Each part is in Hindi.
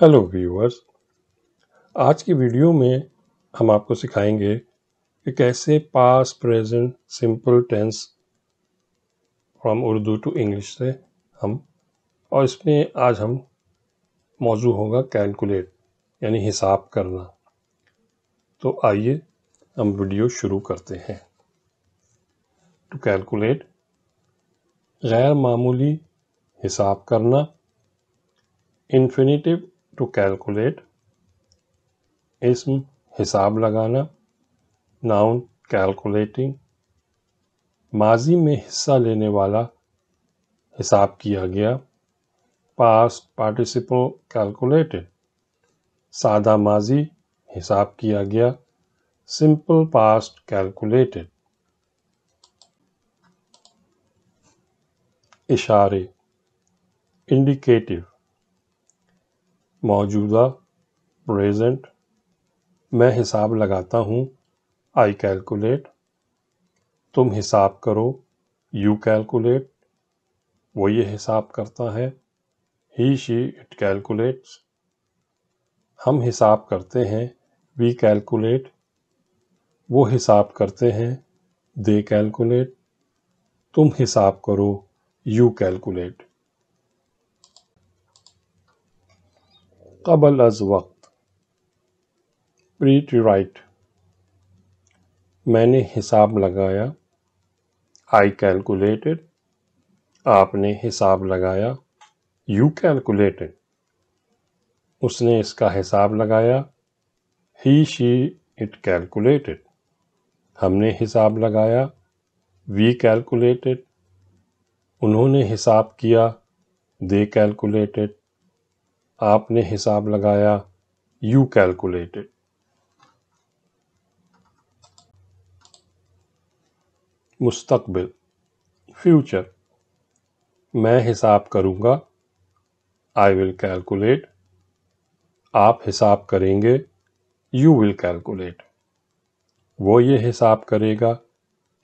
हेलो व्यूअर्स आज की वीडियो में हम आपको सिखाएंगे कि कैसे past present simple tense from Urdu to English से हम और इसमें आज हम मौजू होगा कैलकुलेट यानी हिसाब करना तो आइए हम वीडियो शुरू करते हैं टू कैलकुलेट गैर मामूली हिसाब करना इन्फिनेटिव टू कैलकुलेट इसम हिसाब लगाना नाउन कैलकुलेटिंग माजी में हिस्सा लेने वाला हिसाब किया गया पास्ट पार्टिसिपल कैलकुलेटेड सादा माजी हिसाब किया गया सिंपल पास्ट कैलकुलेटेड इशारे इंडिकेटिव मौजूदा प्रेजेंट मैं हिसाब लगाता हूँ आई कैलकुलेट तुम हिसाब करो यू कैलकुलेट वो ये हिसाब करता है ही शी इट कैलकुलेट्स हम हिसाब करते हैं वी कैलकुलेट वो हिसाब करते हैं दे कैलकुलेट तुम हिसाब करो यू कैलकुलेट कबल अज वक्त प्रीटी राइट मैंने हिसाब लगाया आई कैलकुलेटेड आपने हिसाब लगाया यू कैलकुलेटेड उसने इसका हिसाब लगाया ही शी इट कैलकुलेटेड हमने हिसाब लगाया वी कैलकुलेटेड उन्होंने हिसाब किया दे कैलकुलेटेड आपने हिसाब लगाया यू कैलकुलेटेड मुस्तकबिल फ्यूचर मैं हिसाब करूँगा आई विल कैलकुलेट आप हिसाब करेंगे यू विल कैलकुलेट वो ये हिसाब करेगा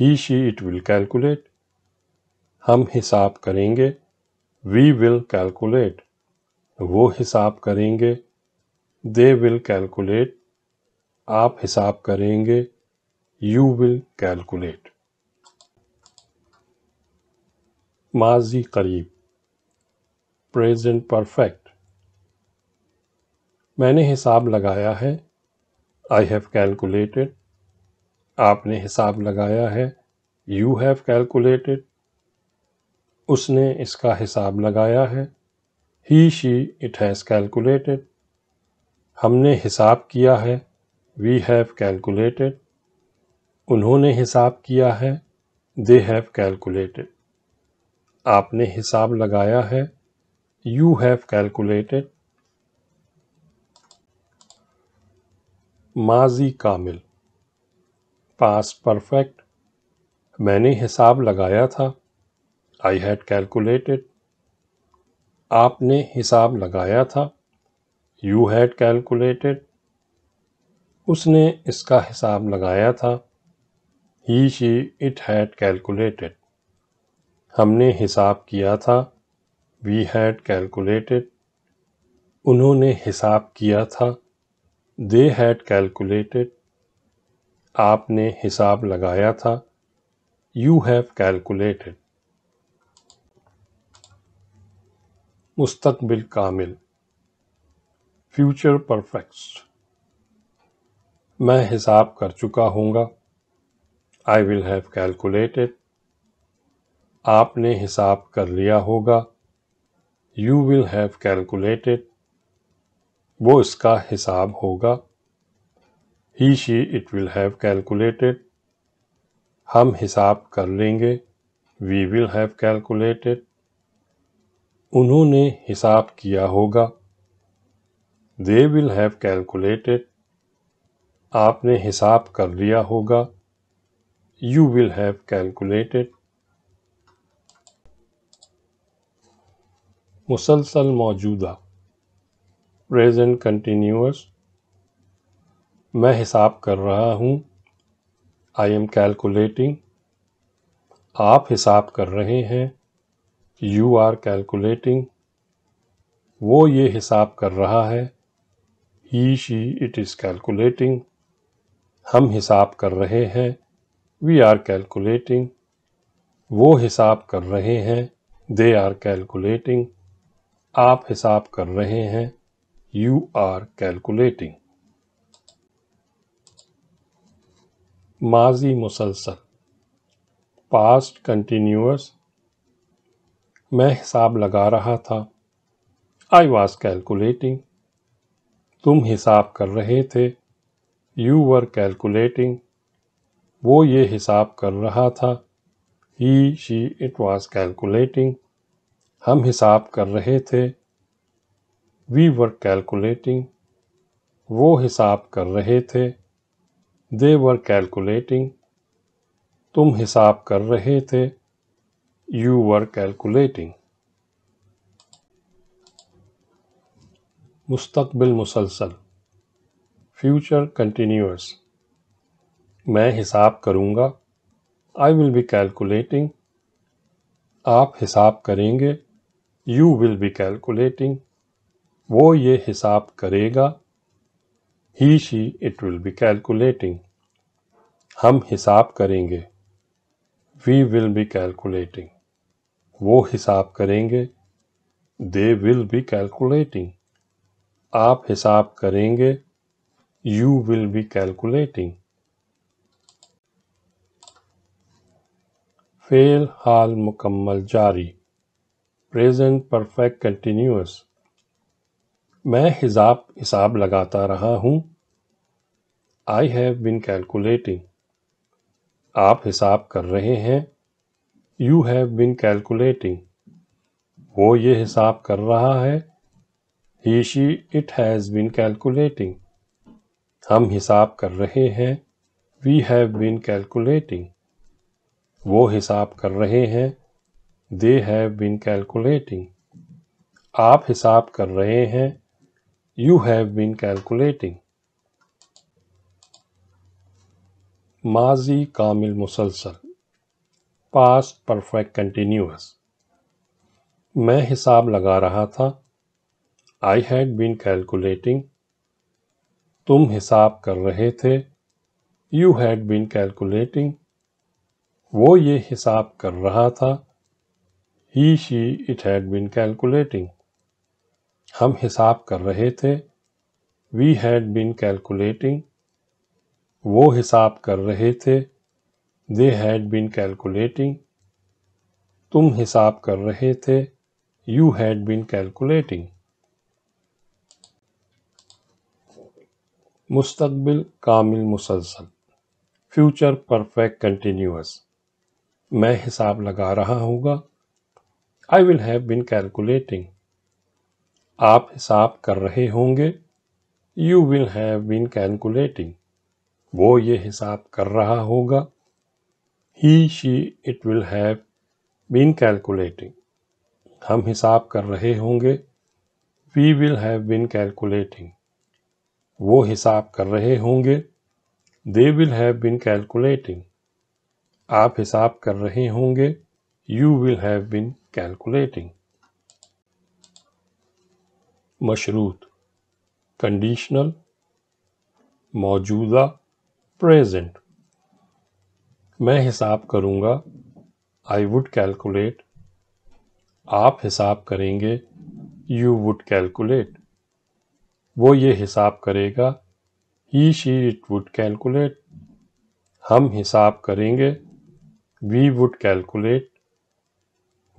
he she it will calculate हम हिसाब करेंगे वी विल कैलकुलेट वो हिसाब करेंगे दे विल कैलकुलेट आप हिसाब करेंगे यू विल कैलकुलेट माजी करीब प्रेजेंट परफेक्ट मैंने हिसाब लगाया है आई हैव कैलकुलेटेड आपने हिसाब लगाया है यू हैव कैलकुलेटेड उसने इसका हिसाब लगाया है he she it has calculated हमने हिसाब किया है वी हैव कैलकुलेटेड उन्होंने हिसाब किया है दे हैव कैलकुलेटेड आपने हिसाब लगाया है यू हैव कैलकुलेटेड माजी कामिल पास परफेक्ट मैंने हिसाब लगाया था आई हैड कैलकुलेटेड आपने हिसाब लगाया था यू हैड कैलकुलेटेड उसने इसका हिसाब लगाया था he she it had calculated हमने हिसाब किया था वी हैड कैलकुलेटेड उन्होंने हिसाब किया था दे हैड कैलकुलेटेड आपने हिसाब लगाया था यू हैव कैलकुलेटेड मुस्तबिल कामिल फ्यूचर परफेक्ट मैं हिसाब कर चुका हूँगा आई विल हैव कैलकुलेटेड आपने हिसाब कर लिया होगा यू विल हैव कैलकुलेटेड वो इसका हिसाब होगा he she it will have calculated हम हिसाब कर लेंगे वी विल हैव कैलकुलेटेड उन्होंने हिसाब किया होगा दे विल हैव कैलकुलेटेड आपने हिसाब कर लिया होगा यू विल हैव कैलकुलेटेड मुसलसल मौजूदा प्रेजेंट कंटिन्यूस मैं हिसाब कर रहा हूँ आई एम कैलकुलेटिंग आप हिसाब कर रहे हैं यू आर कैलकुलेटिंग वो ये हिसाब कर रहा है he she it is calculating हम हिसाब कर रहे हैं वी आर कैलकुलेटिंग वो हिसाब कर रहे हैं दे आर कैलकुलेटिंग आप हिसाब कर रहे हैं यू आर कैलकुलेटिंग माजी मुसलसल पास्ट कंटिन्यूस मैं हिसाब लगा रहा था आई वॉज कैलकुलेटिंग तुम हिसाब कर रहे थे यू वर कैलकुलेटिंग वो ये हिसाब कर रहा था he she it was calculating हम हिसाब कर रहे थे वी वर कैलकुलेटिंग वो हिसाब कर रहे थे दे वर कैलकुलेटिंग तुम हिसाब कर रहे थे you were calculating. मुस्तकबिल मुसलसल फ्यूचर कंटिन्यूस मैं हिसाब करूँगा आई विल बी कैलकुलेटिंग आप हिसाब करेंगे यू विल बी कैलकुलेटिंग वो ये हिसाब करेगा he she it will be calculating हम हिसाब करेंगे वी विल बी कैलकुलेटिंग वो हिसाब करेंगे दे विल बी कैलकुलेटिंग आप हिसाब करेंगे यू विल बी कैलकुलेटिंग फेल हाल मुकम्मल जारी प्रेजेंट परफेक्ट कंटिन्यूस मैं हिसाब हिसाब लगाता रहा हूँ आई हैव बिन कैलकुलेटिंग आप हिसाब कर रहे हैं यू हैव बिन कैलकुलेटिंग वो ये हिसाब कर रहा है he she it has been calculating हम हिसाब कर रहे हैं वी हैव बिन कैलकुलेटिंग वो हिसाब कर रहे हैं दे हैव बिन कैलकुलेटिंग आप हिसाब कर रहे हैं यू हैव बिन कैलकुलेटिंग माजी कामिल मुसलसल पास्ट परफेक्ट कंटिन्यूस मैं हिसाब लगा रहा था आई हैड बीन कैलकुलेटिंग तुम हिसाब कर रहे थे यू हैड बीन कैलकुलेटिंग वो ये हिसाब कर रहा था he she it had been calculating हम हिसाब कर रहे थे वी हैड बीन कैलकुलेटिंग वो हिसाब कर रहे थे दे हैड बीन कैलकुलेटिंग तुम हिसाब कर रहे थे यू हैड बीन कैलकुलेटिंग मुस्तबिल कामिल मुसलसल फ्यूचर परफेक्ट कंटिन्यूस मैं हिसाब लगा रहा होगा I will have been calculating आप हिसाब कर रहे होंगे you will have been calculating वो ये हिसाब कर रहा होगा he she it will have been calculating हम हिसाब कर रहे होंगे we will have been calculating वो हिसाब कर रहे होंगे they will have been calculating आप हिसाब कर रहे होंगे you will have been calculating मशरूत कंडीशनल मौजूदा प्रेजेंट मैं हिसाब करूँगा आई वुड कैलकुलेट आप हिसाब करेंगे यू वुड कैलकुलेट वो ये हिसाब करेगा he she it would calculate हम हिसाब करेंगे वी वुड कैलकुलेट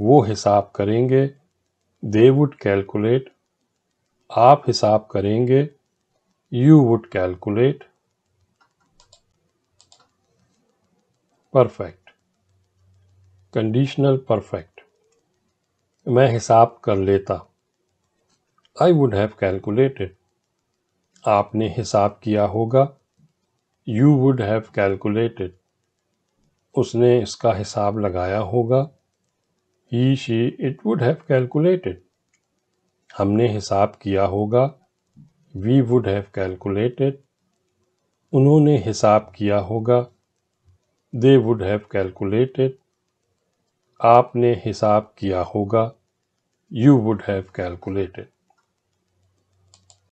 वो हिसाब करेंगे दे वुड कैलकुलेट आप हिसाब करेंगे you would calculate perfect conditional perfect मैं हिसाब कर लेता आई वुड हैव कैलकुलेटेड आपने हिसाब किया होगा यू वुड हैव कैलकुलेटेड उसने इसका हिसाब लगाया होगा he she it would have calculated हमने हिसाब किया होगा वी वुड हैव कैलकुलेटेड उन्होंने हिसाब किया होगा दे वुड हैव कैलकुलेटेड आपने हिसाब किया होगा यू वुड हैव कैलकुलेटेड